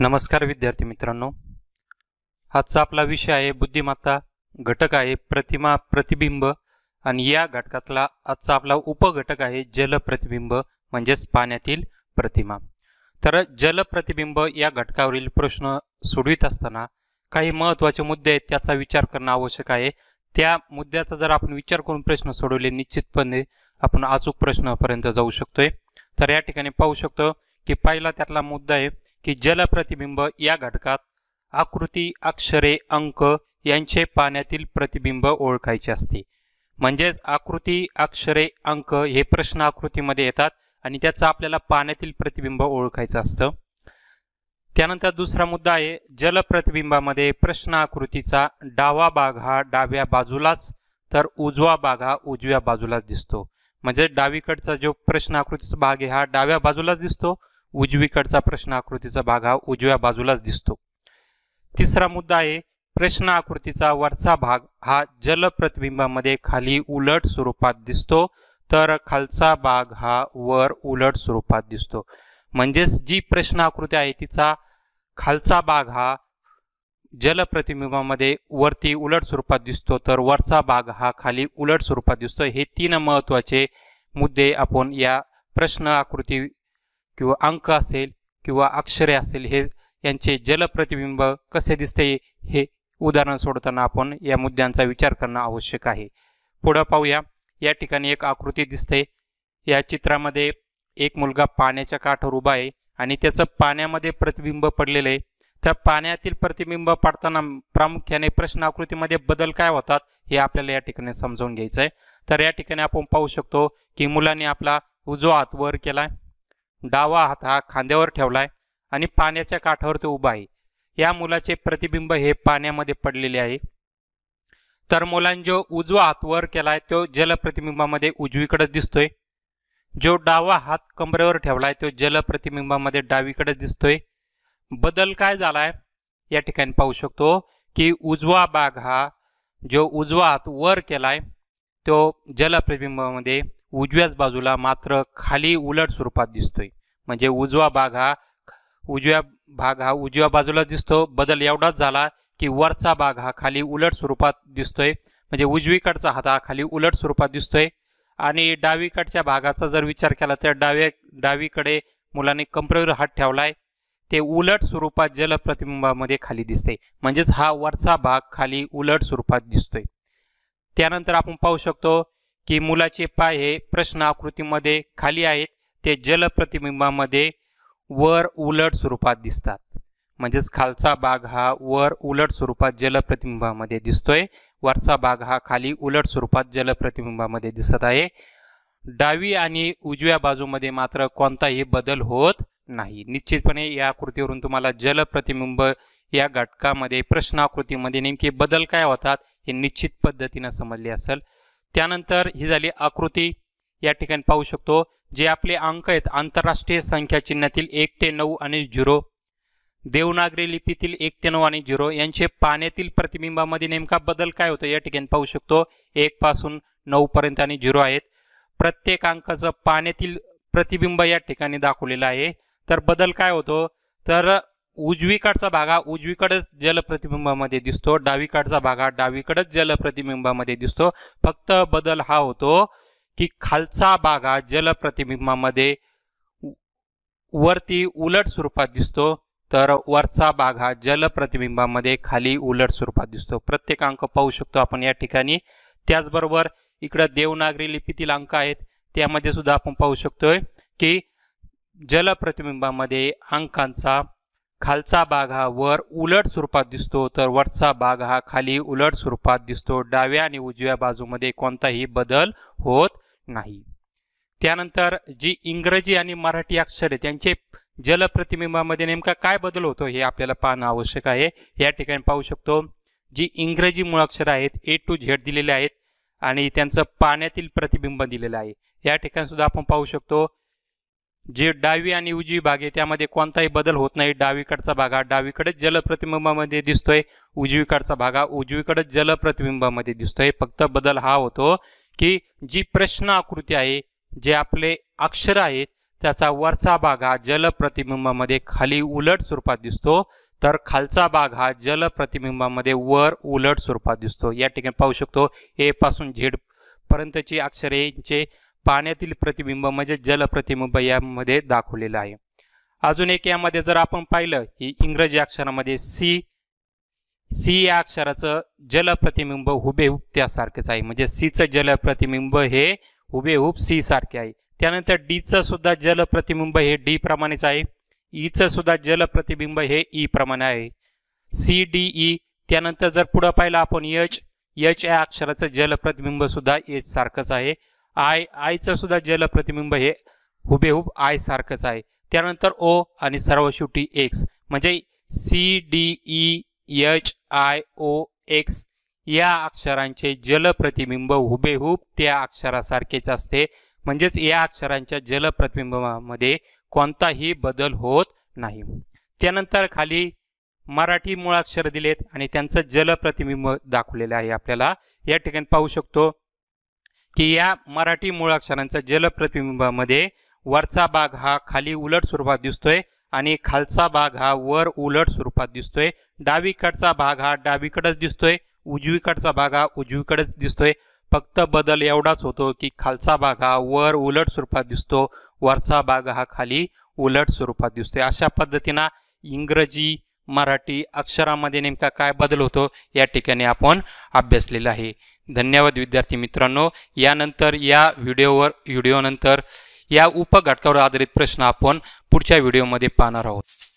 नमस्कार विद्यार्थी मित्रांनो आजचा आपला विषय आहे बुद्धिमत्ता घटक आहे प्रतिमा प्रतिबिंब आणि या घटकातला आजचा आपला उपघटक आहे जल प्रतिबिंब म्हणजेच पाण्यातील प्रतिमा तर जल प्रतिबिंब या घटकावरील प्रश्न सोडवित असताना काही महत्त्वाचे मुद्दे आहेत त्याचा विचार करणं आवश्यक आहे त्या मुद्द्याचा जर आपण विचार करून प्रश्न सोडवले निश्चितपणे आपण अचूक प्रश्नापर्यंत जाऊ शकतोय तर या ठिकाणी पाहू शकतो की पहिला त्यातला मुद्दा आहे की जलप्रतिबिंब या घटकात आकृती अक्षरे अंक यांचे पाण्यातील प्रतिबिंब ओळखायचे असते म्हणजेच आकृती अक्षरे अंक हे प्रश्न आकृतीमध्ये येतात आणि त्याचं आपल्याला पाण्यातील प्रतिबिंब ओळखायचं असतं त्यानंतर दुसरा मुद्दा आहे जलप्रतिबिंबामध्ये प्रश्न आकृतीचा डावा भाग हा डाव्या बाजूलाच तर उजवा भाग हा उजव्या बाजूलाच दिसतो म्हणजे डावीकडचा जो प्रश्न आकृतीचा भाग आहे हा डाव्या बाजूलाच दिसतो उजवीकडचा प्रश्न आकृतीचा भाग हा उजव्या बाजूलाच दिसतो तिसरा मुद्दा आहे प्रश्न आकृतीचा वरचा भाग हा जलप्रतिबिंबामध्ये खाली उलट स्वरूपात दिसतो तर खालचा भाग हा वर उलट स्वरूपात दिसतो म्हणजेच जी प्रश्न आकृती आहे तिचा खालचा भाग हा जलप्रतिबिंबामध्ये वरती उलट स्वरूपात दिसतो तर वरचा भाग हा खाली उलट स्वरूपात दिसतो हे तीन महत्त्वाचे मुद्दे आपण या प्रश्न आकृती किंवा अंक असेल किंवा अक्षरे असेल हे यांचे जलप्रतिबिंब कसे दिसते हे उदाहरण सोडताना आपण या मुद्द्यांचा विचार करणं आवश्यक आहे पुढं पाहूया या ठिकाणी एक आकृती दिसते या चित्रामध्ये एक मुलगा पाण्याच्या काठावर उभा आहे आणि त्याचं पाण्यामध्ये प्रतिबिंब पडलेलं आहे त्या पाण्यातील प्रतिबिंब पाडताना प्रामुख्याने प्रश्न आकृतीमध्ये बदल काय होतात हे आपल्याला या ठिकाणी समजावून घ्यायचं आहे तर या ठिकाणी आपण पाहू शकतो की मुलाने आपला उजवा हात वर केला डावा हात हा खांद्यावर ठेवलाय आणि पाण्याच्या काठावर तो उभा आहे या मुलाचे प्रतिबिंब हे पाण्यामध्ये पडलेले आहे तर मुलांनी जो उजवा हात वर केलाय तो जलप्रतिबिंबामध्ये उजवीकडेच दिसतोय जो डावा हात कमरेवर ठेवलाय तो जलप्रतिबिंबामध्ये डावीकडेच दिसतोय बदल काय झालाय या ठिकाणी पाहू शकतो की उजवा बाग हा जो उजवा हात वर केलाय तो जलप्रतिबिंबामध्ये उजव्याच बाजूला मात्र खाली उलट स्वरूपात दिसतोय म्हणजे उजवा भाग हा उजव्या भाग हा उजव्या बाजूला दिसतो बदल एवढाच झाला की वरचा भाग हा खाली उलट स्वरूपात दिसतोय म्हणजे उजवीकडचा हात हा खाली उलट स्वरूपात दिसतोय आणि डावीकडच्या भागाचा जर विचार केला तर डाव्या डावीकडे मुलांनी कंप्रेवर हात ठेवलाय ते उलट स्वरूपात जलप्रतिबिंबामध्ये खाली दिसते म्हणजेच हा वरचा भाग खाली उलट स्वरूपात दिसतोय त्यानंतर आपण पाहू शकतो की मुलाचे पाय हे प्रश्न आकृतीमध्ये खाली आहेत ते जलप्रतिबिंबामध्ये वर उलट स्वरूपात दिसतात म्हणजेच खालचा भाग हा वर उलट स्वरूपात जलप्रतिबिंबामध्ये दिसतोय वरचा भाग हा खाली उलट स्वरूपात जलप्रतिबिंबामध्ये दिसत आहे डावी आणि उजव्या बाजूमध्ये मात्र कोणताही बदल होत नाही निश्चितपणे या आकृतीवरून तुम्हाला जलप्रतिबिंब या घटकामध्ये प्रश्न आकृतीमध्ये नेमके बदल काय होतात हे निश्चित पद्धतीनं समजले असेल त्यानंतर ही झाली आकृती या ठिकाणी पाहू शकतो जे आपले अंक आहेत आंतरराष्ट्रीय संख्या चिन्हातील एक ते नऊ आणि झिरो देवनागरी लिपीतील एक ते नऊ आणि झिरो यांचे पाण्यातील प्रतिबिंबामध्ये नेमका बदल काय होतो या ठिकाणी पाहू शकतो एक पासून नऊ पर्यंत आणि झिरो आहेत प्रत्येक अंकाचं पाण्यातील प्रतिबिंब या ठिकाणी दाखवलेलं आहे तर बदल काय होतो तर उजवीकडचा भाग उजवीकडेच जलप्रतिबिंबामध्ये दिसतो डावीकडचा भाग हा डावीकडेच जलप्रतिबिंबामध्ये दिसतो फक्त बदल हा होतो की खालचा भाग जलप्रतिबिंबामध्ये वरती उलट स्वरूपात दिसतो तर वरचा भाग हा जलप्रतिबिंबामध्ये खाली उलट स्वरूपात दिसतो प्रत्येक अंक पाहू शकतो आपण या ठिकाणी त्याचबरोबर इकडं देवनागरी लिपीतील अंक आहेत त्यामध्ये सुद्धा आपण पाहू शकतोय की जलप्रतिबिंबामध्ये अंकांचा खालचा भाग हा वर उलट स्वरूपात दिसतो तर वरचा भाग हा खाली उलट स्वरूपात दिसतो डाव्या आणि उजव्या बाजूमध्ये कोणताही बदल होत नाही त्यानंतर जी इंग्रजी आणि मराठी अक्षरे त्यांचे जलप्रतिबिंबामध्ये नेमका काय बदल होतो हे आपल्याला पाहणं आवश्यक आहे या ठिकाणी पाहू शकतो जी इंग्रजी मूळ अक्षर आहेत ए टू झेड दिलेले आहेत आणि त्यांचं पाण्यातील प्रतिबिंब दिलेलं आहे या ठिकाणी सुद्धा आपण पाहू शकतो जे डावी आणि उजवी भाग आहे त्यामध्ये कोणताही बदल होत नाही डावीकडचा भाग हा डावीकडेच जलप्रतिबिंबामध्ये दिसतोय उजवीकडचा भाग हा उजवीकडेच जलप्रतिबिंबामध्ये दिसतोय फक्त बदल हा होतो की जी प्रश्न आकृती आहे जे आपले अक्षर आहेत त्याचा वरचा भाग हा जलप्रतिबिंबामध्ये खाली उलट स्वरूपात दिसतो तर खालचा भाग हा जलप्रतिबिंबामध्ये वर उलट स्वरूपात दिसतो या ठिकाणी पाहू शकतो ए पासून झेड पर्यंतची अक्षरेचे पाण्यातील प्रतिबिंब म्हणजे जलप्रतिबिंब यामध्ये दाखवलेलं आहे अजून एक यामध्ये जर आपण पाहिलं की इंग्रजी अक्षरामध्ये सी सी या अक्षराचं जलप्रतिबिंब हुबेहूब त्यासारखेच आहे म्हणजे सीचं जलप्रतिबिंब हे हुबेहूब सी सारखे आहे त्यानंतर डीचं सुद्धा जलप्रतिबिंब हे डी प्रमाणेच आहे ईचं सुद्धा जलप्रतिबिंब हे ई प्रमाणे आहे सी डी ई त्यानंतर जर पुढं पाहिलं आपण यच यच या अक्षराचं जलप्रतिबिंब सुद्धा एच सारखंच आहे आय आयचं सुद्धा जलप्रतिबिंब हे हुबेहूब आय सारखंच आहे त्यानंतर ओ आणि सर्व शेवटी एक्स म्हणजे C D E H I O X या अक्षरांचे जलप्रतिबिंब हुबेहूब त्या अक्षरासारखेच असते म्हणजेच या अक्षरांच्या जलप्रतिबिंबामध्ये कोणताही बदल होत नाही त्यानंतर खाली मराठी अक्षर दिलेत आणि त्यांचं जलप्रतिबिंब दाखवलेलं आहे आपल्याला या ठिकाणी पाहू शकतो की या मराठी मूळाक्षरांच्या जलप्रतिबिंबामध्ये वरचा भाग हा खाली उलट स्वरूपात दिसतोय आणि खालचा भाग हा वर उलट स्वरूपात दिसतोय डावीकडचा भाग हा डावीकडच दिसतोय उजवीकडचा भाग हा उजवीकडेच दिसतोय फक्त बदल एवढाच होतो की खालचा भाग हा वर उलट स्वरूपात दिसतो वरचा भाग हा खाली उलट स्वरूपात दिसतोय अशा पद्धतीनं इंग्रजी मराठी अक्षरामध्ये नेमका काय बदल होतो या ठिकाणी आपण अभ्यासलेला आहे धन्यवाद विद्यार्थी मित्रांनो यानंतर या व्हिडिओवर व्हिडिओनंतर या उपघटकावर आधारित प्रश्न आपण पुढच्या व्हिडिओमध्ये पाहणार आहोत